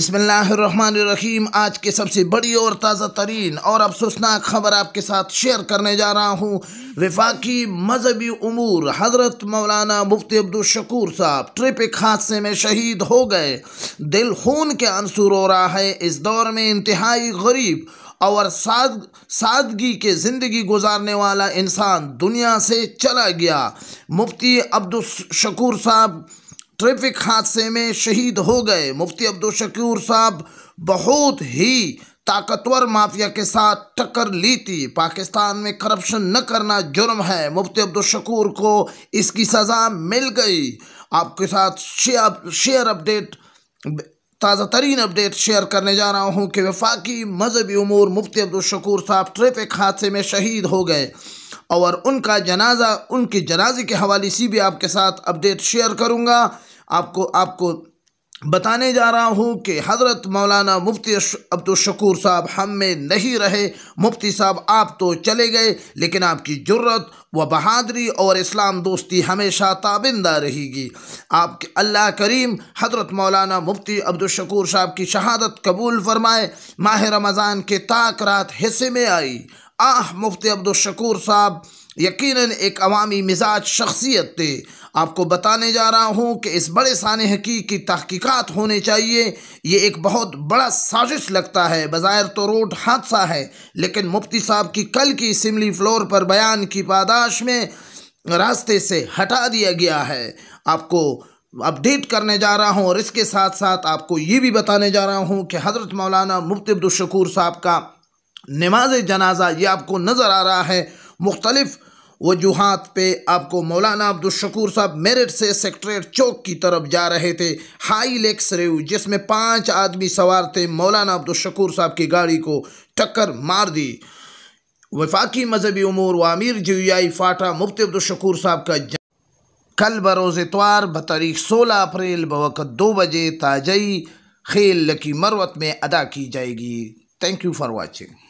बिसमीम आज के सबसे बड़ी और ताज़ा तरीन और अफसोसनाक खबर आपके साथ शेयर करने जा रहा हूँ विफाकी मजहबी अमूर हज़रत मौलाना मुफ्ती अब्दुलशकूर साहब ट्रिपिक हादसे में शहीद हो गए दिल खून के अंसुर हो रहा है इस दौर में इंतहाई गरीब और साद सादगी के ज़िंदगी गुजारने वाला इंसान दुनिया से चला गया मुफ्ती अब्दुलशकूर साहब ट्रैफिक हादसे में शहीद हो गए मुफ्ती अब्दुल शकूर साहब बहुत ही ताकतवर माफिया के साथ टक्कर ली थी पाकिस्तान में करप्शन न करना जुर्म है मुफ्ती अब्दुल शकूर को इसकी सज़ा मिल गई आपके साथ शेयर शेयर अपडेट ताज़ा तरीन अपडेट शेयर करने जा रहा हूँ कि वफाकी मजहबी उमूर मुफ्ती अब्दुल शकूर साहब ट्रैफिक हादसे में शहीद हो गए और उनका जनाजा उनकी जनाजे के हवाले से भी आपके साथ अपडेट शेयर करूँगा आपको आपको बताने जा रहा हूँ कि हज़रत मौलाना मुफ्ती अब्दुलशकूर साहब हम में नहीं रहे मुफ्ती साहब आप तो चले गए लेकिन आपकी ज़रूरत व बहादरी और इस्लाम दोस्ती हमेशा ताबिंदा रहेगी आपके अल्लाह करीम हज़रत मौलाना मुफ्ती अब्दुलशकूर साहब की शहादत कबूल फरमाए माह रमज़ान के ताक रात हिस्से में आई आह मुफ्ती अब्दुलशकूर साहब यकीनन एक अवामी मिजाज शख्सियत थे आपको बताने जा रहा हूँ कि इस बड़े सान हकीक की तहकीक़ात होने चाहिए ये एक बहुत बड़ा साजिश लगता है बाज़ाहिर तो रोड हादसा है लेकिन मुफ्ती साहब की कल की सिमली फ्लोर पर बयान की पादाश में रास्ते से हटा दिया गया है आपको अपडेट करने जा रहा हूँ और इसके साथ साथ आपको ये भी बताने जा रहा हूँ कि हज़रत मौलाना मुफ्ती अब्दुलशकूर साहब का नमाज जनाजा ये आपको नज़र आ रहा है मुख्तलिफ़ वजूहत पे आपको मौलाना अब्दुलशकूर साहब मेरठ से सेक्ट्रेट चौक की तरफ जा रहे थे हाई लेक्स रेव जिसमें पांच आदमी सवार थे मौलाना अब्दुलशकूर साहब की गाड़ी को टक्कर मार दी वफाकी मजहबी अमूर व आमिर जवियाई फाटा मुफ्ती अब्दुलशकूर साहब का कल बरोज़ इतवार बतारीख सोलह अप्रैल बवक़त दो बजे ताजई खेल लकी मरवत में अदा की जाएगी थैंक यू फॉर वॉचिंग